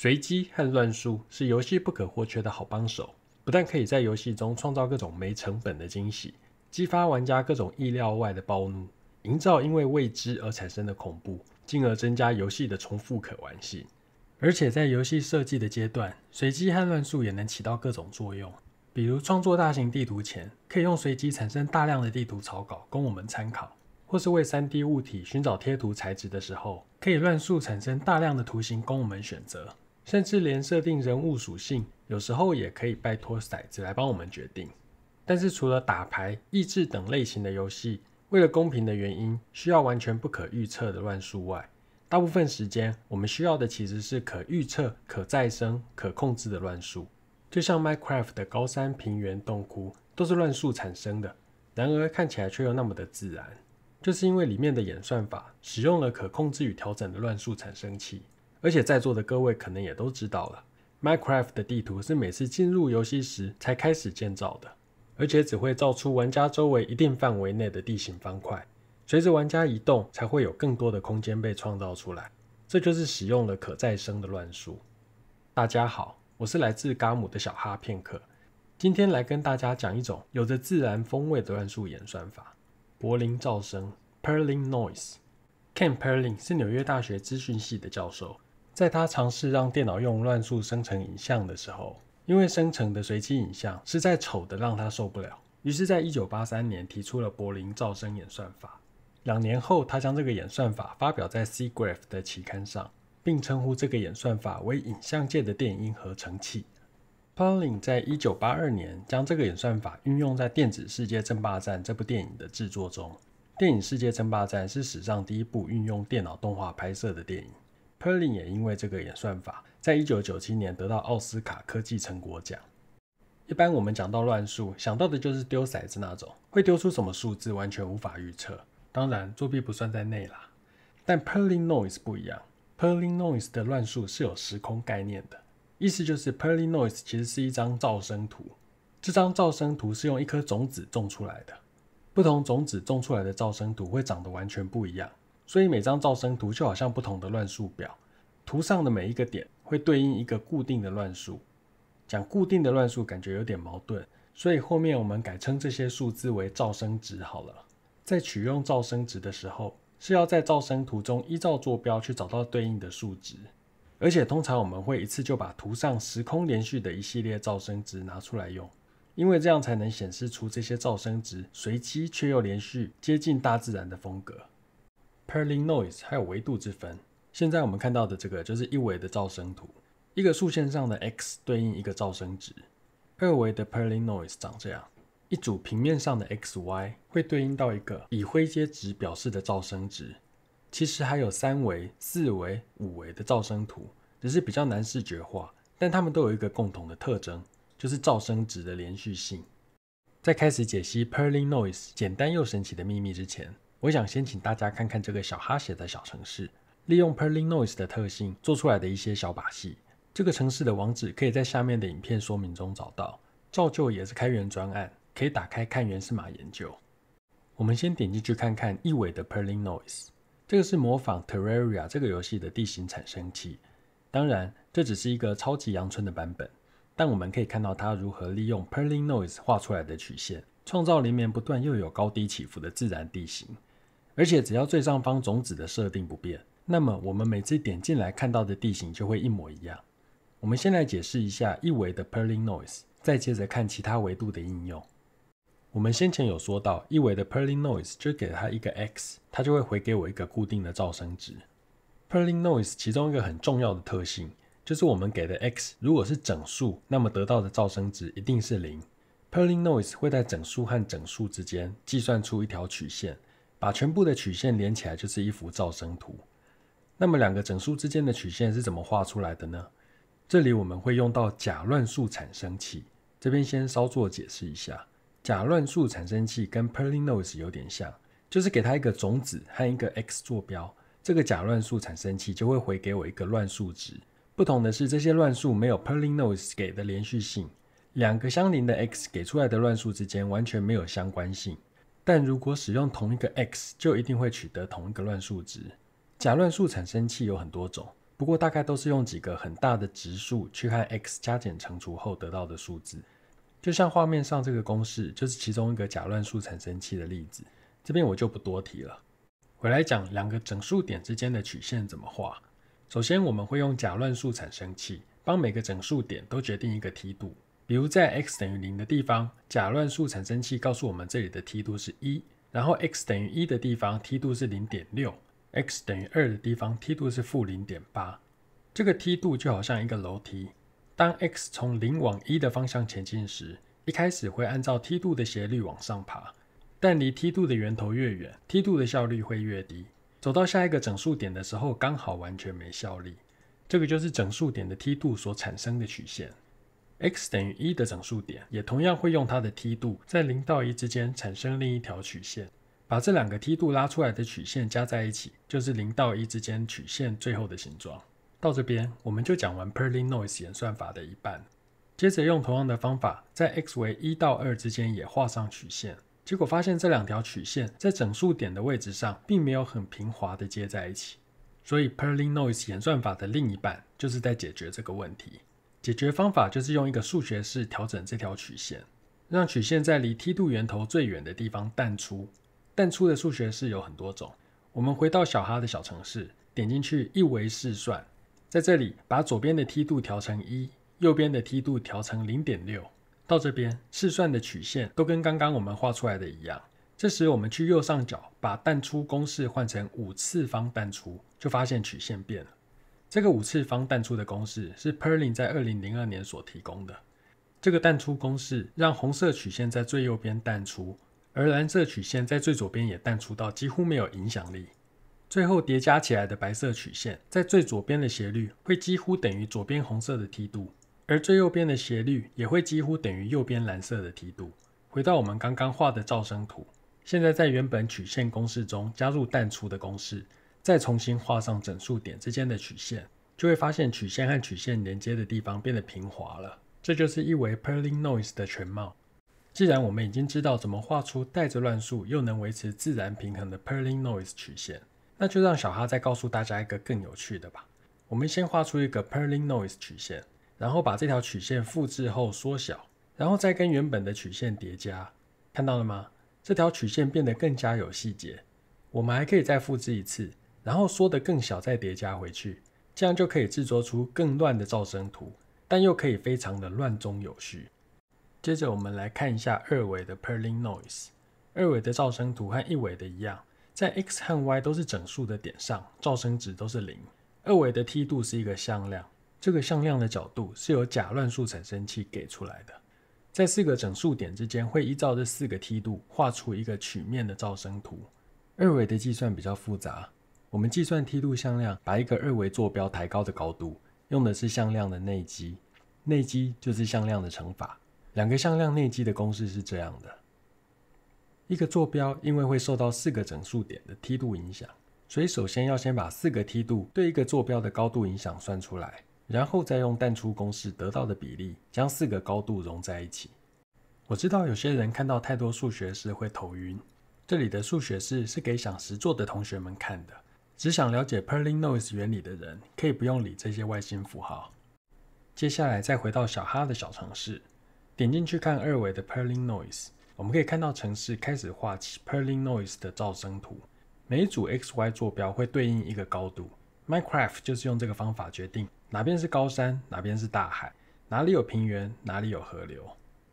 随机和乱数是游戏不可或缺的好帮手，不但可以在游戏中创造各种没成本的惊喜，激发玩家各种意料外的暴怒，营造因为未知而产生的恐怖，进而增加游戏的重复可玩性。而且在游戏设计的阶段，随机和乱数也能起到各种作用，比如创作大型地图前，可以用随机产生大量的地图草稿供我们参考；或是为 3D 物体寻找贴图材质的时候，可以乱数产生大量的图形供我们选择。甚至连设定人物属性，有时候也可以拜托骰子来帮我们决定。但是除了打牌、益智等类型的游戏，为了公平的原因，需要完全不可预测的乱数外，大部分时间我们需要的其实是可预测、可再生、可控制的乱数。就像 Minecraft 的高山、平原、洞窟都是乱数产生的，然而看起来却又那么的自然，就是因为里面的演算法使用了可控制与调整的乱数产生器。而且在座的各位可能也都知道了，Minecraft 的地图是每次进入游戏时才开始建造的，而且只会造出玩家周围一定范围内的地形方块，随着玩家移动，才会有更多的空间被创造出来。这就是使用了可再生的乱数。大家好，我是来自伽姆的小哈片刻，今天来跟大家讲一种有着自然风味的乱数演算法——柏林噪声 p e r l i n Noise）。Ken Perlin 是纽约大学资讯系的教授。在他尝试让电脑用乱数生成影像的时候，因为生成的随机影像是在丑的让他受不了，于是在一九八三年提出了柏林噪声演算法。两年后，他将这个演算法发表在《C Graph》的期刊上，并称呼这个演算法为影像界的电音合成器。p a u l i n 在一九八二年将这个演算法运用在《电子世界争霸战》这部电影的制作中。电影《世界争霸战》是史上第一部运用电脑动画拍摄的电影。Perlin 也因为这个演算法，在一九九七年得到奥斯卡科技成果奖。一般我们讲到乱数，想到的就是丢骰子那种，会丢出什么数字完全无法预测。当然，作弊不算在内啦。但 Perlin noise 不一样，Perlin noise 的乱数是有时空概念的，意思就是 Perlin noise 其实是一张噪声图，这张噪声图是用一颗种子种出来的，不同种子种出来的噪声图会长得完全不一样。所以每张噪声图就好像不同的乱数表，图上的每一个点会对应一个固定的乱数。讲固定的乱数感觉有点矛盾，所以后面我们改称这些数字为噪声值好了。在取用噪声值的时候，是要在噪声图中依照坐标去找到对应的数值，而且通常我们会一次就把图上时空连续的一系列噪声值拿出来用，因为这样才能显示出这些噪声值随机却又连续、接近大自然的风格。Purley noise 还有维度之分。现在我们看到的这个就是一维的噪声图，一个竖线上的 x 对应一个噪声值。二维的 Purley noise 长这样，一组平面上的 x y 会对应到一个以灰阶值表示的噪声值。其实还有三维、四维、五维的噪声图，只是比较难视觉化。但它们都有一个共同的特征，就是噪声值的连续性。在开始解析 Purley noise 简单又神奇的秘密之前，我想先请大家看看这个小哈写的小城市，利用 Perlin Noise 的特性做出来的一些小把戏。这个城市的网址可以在下面的影片说明中找到。照旧也是开源专案，可以打开看源代码研究。我们先点进去看看一尾的 Perlin Noise，这个是模仿 Terraria 这个游戏的地形产生器。当然，这只是一个超级阳春的版本，但我们可以看到它如何利用 Perlin Noise 画出来的曲线，创造连绵不断又有高低起伏的自然地形。而且只要最上方种子的设定不变，那么我们每次点进来看到的地形就会一模一样。我们先来解释一下一维的 Perlin Noise，再接着看其他维度的应用。我们先前有说到一维的 Perlin Noise，就给它一个 x，它就会回给我一个固定的噪声值。Perlin Noise 其中一个很重要的特性，就是我们给的 x 如果是整数，那么得到的噪声值一定是零。Perlin Noise 会在整数和整数之间计算出一条曲线。把全部的曲线连起来就是一幅噪声图。那么两个整数之间的曲线是怎么画出来的呢？这里我们会用到假乱数产生器。这边先稍作解释一下，假乱数产生器跟 p e r l i n o s e 有点像，就是给它一个种子和一个 x 坐标，这个假乱数产生器就会回给我一个乱数值。不同的是，这些乱数没有 p e r l i n o s e 给的连续性，两个相邻的 x 给出来的乱数之间完全没有相关性。但如果使用同一个 x，就一定会取得同一个乱数值。假乱数产生器有很多种，不过大概都是用几个很大的值数去和 x 加减乘除后得到的数字。就像画面上这个公式，就是其中一个假乱数产生器的例子。这边我就不多提了。回来讲两个整数点之间的曲线怎么画。首先我们会用假乱数产生器帮每个整数点都决定一个梯度。比如在 x 等于零的地方，假乱数产生器告诉我们这里的梯度是一。然后 x 等于一的地方，梯度是零点六；x 等于二的地方，梯度是负零点八。这个梯度就好像一个楼梯。当 x 从零往一的方向前进时，一开始会按照梯度的斜率往上爬，但离梯度的源头越远，梯度的效率会越低。走到下一个整数点的时候，刚好完全没效力。这个就是整数点的梯度所产生的曲线。x 等于一的整数点，也同样会用它的梯度在零到一之间产生另一条曲线。把这两个梯度拉出来的曲线加在一起，就是零到一之间曲线最后的形状。到这边我们就讲完 Perlin Noise 演算法的一半。接着用同样的方法，在 x 为一到二之间也画上曲线。结果发现这两条曲线在整数点的位置上，并没有很平滑的接在一起。所以 Perlin Noise 演算法的另一半，就是在解决这个问题。解决方法就是用一个数学式调整这条曲线，让曲线在离梯度源头最远的地方淡出。淡出的数学式有很多种。我们回到小哈的小城市，点进去一维试算，在这里把左边的梯度调成一，右边的梯度调成零点六。到这边试算的曲线都跟刚刚我们画出来的一样。这时我们去右上角把淡出公式换成五次方淡出，就发现曲线变了。这个五次方淡出的公式是 p e r l i n 在二零零二年所提供的。这个淡出公式让红色曲线在最右边淡出，而蓝色曲线在最左边也淡出到几乎没有影响力。最后叠加起来的白色曲线在最左边的斜率会几乎等于左边红色的梯度，而最右边的斜率也会几乎等于右边蓝色的梯度。回到我们刚刚画的噪声图，现在在原本曲线公式中加入淡出的公式。再重新画上整数点之间的曲线，就会发现曲线和曲线连接的地方变得平滑了。这就是一维 Perlin Noise 的全貌。既然我们已经知道怎么画出带着乱数又能维持自然平衡的 Perlin Noise 曲线，那就让小哈再告诉大家一个更有趣的吧。我们先画出一个 Perlin Noise 曲线，然后把这条曲线复制后缩小，然后再跟原本的曲线叠加，看到了吗？这条曲线变得更加有细节。我们还可以再复制一次。然后缩得更小，再叠加回去，这样就可以制作出更乱的噪声图，但又可以非常的乱中有序。接着我们来看一下二维的 Perlin noise。二维的噪声图和一维的一样，在 x 和 y 都是整数的点上，噪声值都是零。二维的梯度是一个向量，这个向量的角度是由假乱数产生器给出来的。在四个整数点之间，会依照这四个梯度画出一个曲面的噪声图。二维的计算比较复杂。我们计算梯度向量，把一个二维坐标抬高的高度，用的是向量的内积。内积就是向量的乘法。两个向量内积的公式是这样的：一个坐标因为会受到四个整数点的梯度影响，所以首先要先把四个梯度对一个坐标的高度影响算出来，然后再用淡出公式得到的比例，将四个高度融在一起。我知道有些人看到太多数学式会头晕，这里的数学式是给想实做的同学们看的。只想了解 Perlin Noise 原理的人，可以不用理这些外星符号。接下来再回到小哈的小城市，点进去看二维的 Perlin Noise，我们可以看到城市开始画起 Perlin Noise 的噪声图。每一组 x y 坐标会对应一个高度，Minecraft 就是用这个方法决定哪边是高山，哪边是大海，哪里有平原，哪里有河流。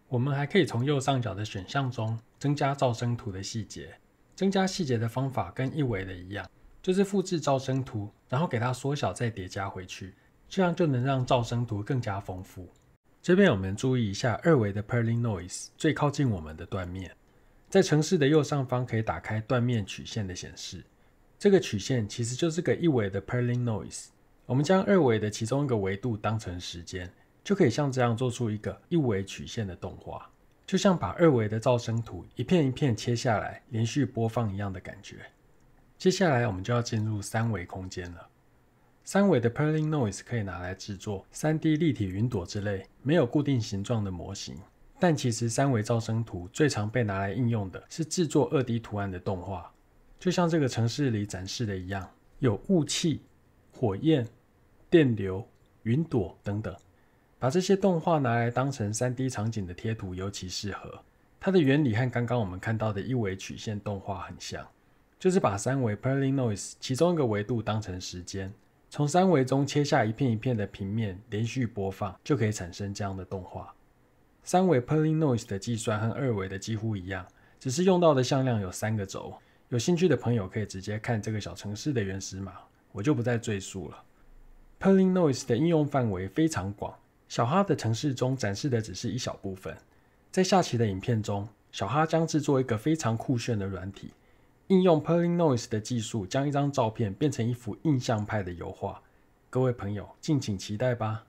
我们还可以从右上角的选项中增加噪声图的细节。增加细节的方法跟一维的一样。就是复制噪声图，然后给它缩小，再叠加回去，这样就能让噪声图更加丰富。这边我们注意一下二维的 Perlin Noise 最靠近我们的断面，在城市的右上方可以打开断面曲线的显示。这个曲线其实就是个一维的 Perlin Noise。我们将二维的其中一个维度当成时间，就可以像这样做出一个一维曲线的动画，就像把二维的噪声图一片一片切下来，连续播放一样的感觉。接下来我们就要进入三维空间了。三维的 Perlin Noise 可以拿来制作三 D 立体云朵之类没有固定形状的模型。但其实三维噪声图最常被拿来应用的是制作二 D 图案的动画，就像这个城市里展示的一样，有雾气、火焰、电流、云朵等等。把这些动画拿来当成三 D 场景的贴图，尤其适合。它的原理和刚刚我们看到的一维曲线动画很像。就是把三维 Perlin noise 其中一个维度当成时间，从三维中切下一片一片的平面，连续播放就可以产生这样的动画。三维 Perlin noise 的计算和二维的几乎一样，只是用到的向量有三个轴。有兴趣的朋友可以直接看这个小城市的原始码，我就不再赘述了。Perlin noise 的应用范围非常广，小哈的城市中展示的只是一小部分。在下期的影片中，小哈将制作一个非常酷炫的软体。应用 p u r l i n g Noise 的技术，将一张照片变成一幅印象派的油画。各位朋友，敬请期待吧！